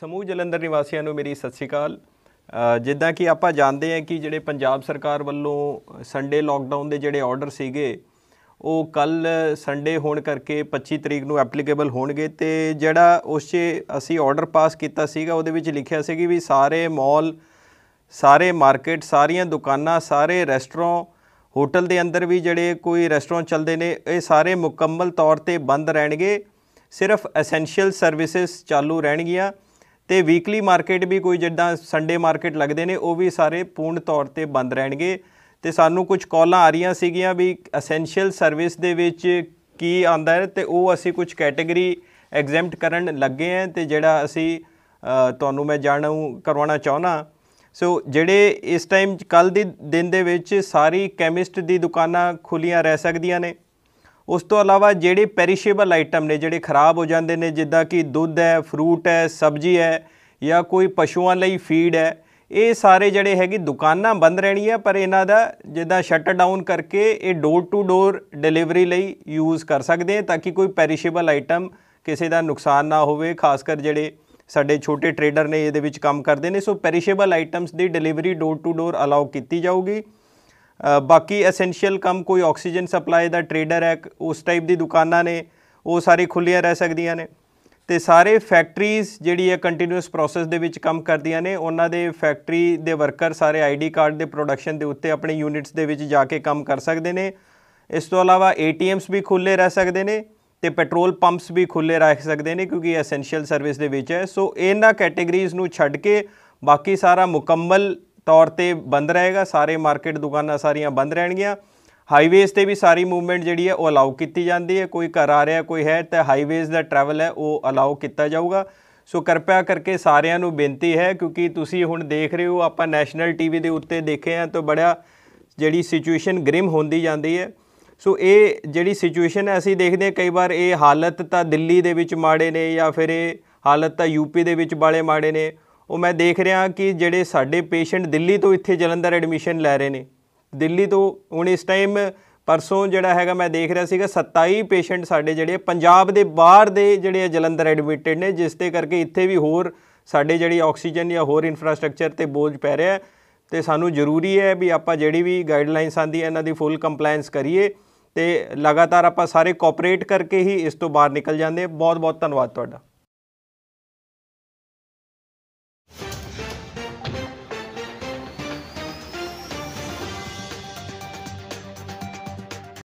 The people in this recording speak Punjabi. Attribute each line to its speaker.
Speaker 1: ਸਮੂਹ ਜਲੰਧਰ ਨਿਵਾਸੀਆਂ ਨੂੰ ਮੇਰੀ ਸਤਿ ਸ਼੍ਰੀ ਅਕਾਲ ਜਿੱਦਾਂ ਕਿ ਆਪਾਂ ਜਾਣਦੇ ਹਾਂ ਕਿ ਜਿਹੜੇ ਪੰਜਾਬ ਸਰਕਾਰ ਵੱਲੋਂ ਸੰਡੇ ਲਾਕਡਾਊਨ ਦੇ ਜਿਹੜੇ ਆਰਡਰ ਸੀਗੇ ਉਹ ਕੱਲ ਸੰਡੇ ਹੋਣ ਕਰਕੇ 25 ਤਰੀਕ ਨੂੰ ਐਪਲੀਕੇਬਲ ਹੋਣਗੇ ਤੇ ਜਿਹੜਾ ਉਸ 'ਚ ਅਸੀਂ ਆਰਡਰ ਪਾਸ ਕੀਤਾ ਸੀਗਾ ਉਹਦੇ ਵਿੱਚ ਲਿਖਿਆ ਸੀ ਕਿ ਵੀ ਸਾਰੇ ਮਾਲ ਸਾਰੇ ਮਾਰਕੀਟ ਸਾਰੀਆਂ ਦੁਕਾਨਾਂ ਸਾਰੇ ਰੈਸਟੋਰੈਂਟ ਹੋਟਲ ਦੇ ਅੰਦਰ ਵੀ ਜਿਹੜੇ ਕੋਈ ਰੈਸਟੋਰੈਂਟ ਚੱਲਦੇ ਨੇ ਇਹ ਸਾਰੇ ਮੁਕੰਮਲ ਤੌਰ ਤੇ ਬੰਦ ਰਹਿਣਗੇ ਸਿਰਫ ਐਸੈਂਸ਼ੀਅਲ ਸਰਵਿਸਿਜ਼ ਚਾਲੂ ਰਹਿਣਗੀਆਂ ਤੇ ਵੀਕਲੀ ਮਾਰਕੀਟ ਵੀ ਕੋਈ ਜਿੱਦਾਂ ਸੰਡੇ ਮਾਰਕੀਟ ਲੱਗਦੇ ਨੇ ਉਹ ਵੀ ਸਾਰੇ ਪੂਰਨ ਤੌਰ ਤੇ ਬੰਦ ਰਹਿਣਗੇ ਤੇ ਸਾਨੂੰ ਕੁਝ ਕਾਲਾਂ ਆ ਰਹੀਆਂ ਸੀਗੀਆਂ ਵੀ ਐਸੈਂਸ਼ੀਅਲ ਸਰਵਿਸ ਦੇ ਵਿੱਚ ਕੀ ਆਂਦਾ ਹੈ ਤੇ ਉਹ ਅਸੀਂ ਕੁਝ ਕੈਟਾਗਰੀ ਐਗਜ਼ੈਂਪਟ ਕਰਨ ਲੱਗੇ ਆ ਤੇ ਜਿਹੜਾ ਅਸੀਂ ਤੁਹਾਨੂੰ ਮੈਂ ਜਾਣੂ ਕਰਵਾਉਣਾ ਚਾਹਨਾ ਸੋ ਜਿਹੜੇ ਇਸ ਟਾਈਮ ਕੱਲ ਦੇ ਦਿਨ ਦੇ ਵਿੱਚ ਸਾਰੀ ਕੈਮਿਸਟ ਦੀ ਦੁਕਾਨਾਂ ਖੁੱਲੀਆਂ ਰਹਿ ਸਕਦੀਆਂ ਨੇ ਉਸ ਤੋਂ ਇਲਾਵਾ ਜਿਹੜੇ ਪੈਰੀਸ਼ੇਬਲ ਆਈਟਮ ਨੇ ਜਿਹੜੇ ਖਰਾਬ ਹੋ ਜਾਂਦੇ ਨੇ ਜਿੱਦਾਂ ਕਿ ਦੁੱਧ ਹੈ ਫਰੂਟ ਹੈ ਸਬਜ਼ੀ ਹੈ ਜਾਂ ਕੋਈ ਪਸ਼ੂਆਂ ਲਈ ਫੀਡ ਹੈ ਇਹ ਸਾਰੇ ਜਿਹੜੇ ਹੈਗੇ ਦੁਕਾਨਾਂ ਬੰਦ ਰਹਿਣੀਆਂ ਪਰ ਇਹਨਾਂ ਦਾ ਜਿੱਦਾਂ ਸ਼ਟ ਡਾਊਨ ਕਰਕੇ ਇਹ ਡੋਰ ਟੂ ਡੋਰ ਡਿਲੀਵਰੀ ਲਈ ਯੂਜ਼ ਕਰ ਸਕਦੇ ਆ ਤਾਂ ਕਿ ਕੋਈ ਪੈਰੀਸ਼ੇਬਲ ਆਈਟਮ ਕਿਸੇ ਦਾ ਨੁਕਸਾਨ ਨਾ ਹੋਵੇ ਖਾਸ ਕਰ ਜਿਹੜੇ ਸਾਡੇ ਛੋਟੇ ਟਰੇਡਰ ਨੇ ਇਹਦੇ ਵਿੱਚ ਕੰਮ ਕਰਦੇ ਨੇ ਸੋ ਪੈਰੀਸ਼ੇਬਲ ਆਈਟਮਸ ਦੀ delivery door to door allow ਕੀਤੀ ਜਾਊਗੀ ਬਾਕੀ ਐਸੈਂਸ਼ੀਅਲ ਕੰਮ ਕੋਈ ਆਕਸੀਜਨ ਸਪਲਾਈ ਦਾ ਟਰੇਡਰ ਹੈ ਉਸ ਟਾਈਪ ਦੀ ਦੁਕਾਨਾਂ ਨੇ ਉਹ ਸਾਰੀ ਖੁੱਲੀਆਂ ਰਹਿ ਸਕਦੀਆਂ ਨੇ ਤੇ ਸਾਰੇ ਫੈਕਟਰੀਜ਼ ਜਿਹੜੀ ਹੈ ਕੰਟੀਨਿਊਸ ਪ੍ਰੋਸੈਸ ਦੇ ਵਿੱਚ ਕੰਮ ਕਰਦੀਆਂ ਨੇ ਉਹਨਾਂ ਦੇ ਫੈਕਟਰੀ ਦੇ ਵਰਕਰ ਸਾਰੇ ਆਈਡੀ ਕਾਰਡ ਦੇ ਪ੍ਰੋਡਕਸ਼ਨ ਦੇ ਉੱਤੇ ਆਪਣੇ ਯੂਨਿਟਸ ਦੇ ਵਿੱਚ ਜਾ ਕੇ ਕੰਮ ਕਰ ਸਕਦੇ ਨੇ ਇਸ ਤੋਂ ਇਲਾਵਾ ਏਟੀਐਮਸ ਵੀ ਖੁੱਲੇ ਰਹਿ ਸਕਦੇ ਨੇ ਤੇ ਪੈਟਰੋਲ ਪੰਪਸ ਵੀ ਖੁੱਲੇ ਰਹਿ ਸਕਦੇ ਨੇ ਕਿਉਂਕਿ ਐਸੈਂਸ਼ੀਅਲ ਸਰਵਿਸ ਦੇ ਵਿੱਚ ਹੈ ਸੋ ਇਹਨਾਂ ਕੈਟਾਗਰੀਜ਼ ਨੂੰ ਛੱਡ ਕੇ ਬਾਕੀ ਸਾਰਾ ਮੁਕੰਮਲ ਤੌਰ ਤੇ ਬੰਦ ਰਹੇਗਾ ਸਾਰੇ ਮਾਰਕੀਟ ਦੁਕਾਨਾਂ ਸਾਰੀਆਂ ਬੰਦ ਰਹਿਣਗੀਆਂ ਹਾਈਵੇਜ਼ ਤੇ ਵੀ ਸਾਰੀ ਮੂਵਮੈਂਟ ਜਿਹੜੀ ਹੈ ਉਹ ਅਲਾਉ ਕੀਤੀ ਜਾਂਦੀ ਹੈ ਕੋਈ ਘਰ ਆ ਰਿਹਾ ਕੋਈ ਹੈ ਤਾਂ ਹਾਈਵੇਜ਼ ਦਾ ਟਰੈਵਲ ਹੈ ਉਹ ਅਲਾਉ ਕੀਤਾ ਜਾਊਗਾ ਸੋ ਕਿਰਪਾ ਕਰਕੇ ਸਾਰਿਆਂ ਨੂੰ ਬੇਨਤੀ ਹੈ ਕਿਉਂਕਿ ਤੁਸੀਂ ਹੁਣ ਦੇਖ ਰਹੇ ਹੋ ਆਪਾਂ ਨੈਸ਼ਨਲ ਟੀਵੀ ਦੇ ਉੱਤੇ ਦੇਖੇ ਆ ਤਾਂ ਬੜਾ ਜਿਹੜੀ ਸਿਚੁਏਸ਼ਨ ਗ੍ਰਿਮ ਹੁੰਦੀ ਜਾਂਦੀ ਹੈ ਸੋ ਇਹ ਜਿਹੜੀ ਸਿਚੁਏਸ਼ਨ ਹੈ ਅਸੀਂ ਦੇਖਦੇ ਹਾਂ ਕਈ ਵਾਰ ਇਹ ਹਾਲਤ ਤਾਂ ਦਿੱਲੀ ਦੇ ਵਿੱਚ ਮਾੜੇ ਨੇ ਜਾਂ ਫਿਰ ਇਹ ਹਾਲਤ ਤਾਂ ਯੂਪੀ ਦੇ ਵਿੱਚ ਬਾਲੇ ਮਾੜੇ ਨੇ ਉਹ ਮੈਂ ਦੇਖ ਰਿਹਾ ਕਿ ਜਿਹੜੇ ਸਾਡੇ ਪੇਸ਼ੈਂਟ ਦਿੱਲੀ ਤੋਂ ਇੱਥੇ ਜਲੰਧਰ ਐਡਮਿਸ਼ਨ ਲੈ ਰਹੇ ਨੇ ਦਿੱਲੀ ਤੋਂ ਹੁਣ ਇਸ ਟਾਈਮ ਪਰਸੋਂ ਜਿਹੜਾ ਹੈਗਾ ਮੈਂ ਦੇਖ ਰਿਹਾ ਸੀਗਾ 27 ਪੇਸ਼ੈਂਟ ਸਾਡੇ ਜਿਹੜੇ ਪੰਜਾਬ ਦੇ ਬਾਹਰ ਦੇ ਜਿਹੜੇ ਜਲੰਧਰ ਐਡਮਿਟਡ ਨੇ ਜਿਸ ਤੇ ਕਰਕੇ ਇੱਥੇ ਵੀ ਹੋਰ ਸਾਡੇ ਜਿਹੜੀ ਆਕਸੀਜਨ ਜਾਂ ਹੋਰ ਇਨਫਰਾਸਟ੍ਰਕਚਰ ਤੇ ਬੋਝ ਪੈ ਰਿਹਾ ਤੇ ਸਾਨੂੰ ਜ਼ਰੂਰੀ ਹੈ ਵੀ ਆਪਾਂ ਜਿਹੜੀ ਵੀ ਗਾਈਡਲਾਈਨਸ ਆਂਦੀ ਹੈ ਇਹਨਾਂ ਦੀ ਫੁੱਲ ਕੰਪਲਾਈਂਸ ਕਰੀਏ ਤੇ ਲਗਾਤਾਰ ਆਪਾਂ ਸਾਰੇ ਕੋਆਪਰੇਟ ਕਰਕੇ ਹੀ ਇਸ ਤੋਂ ਬਾਹਰ ਨਿਕਲ ਜਾਂਦੇ ਬਹੁਤ ਬਹੁਤ ਧੰਨਵਾਦ ਤੁਹਾਡਾ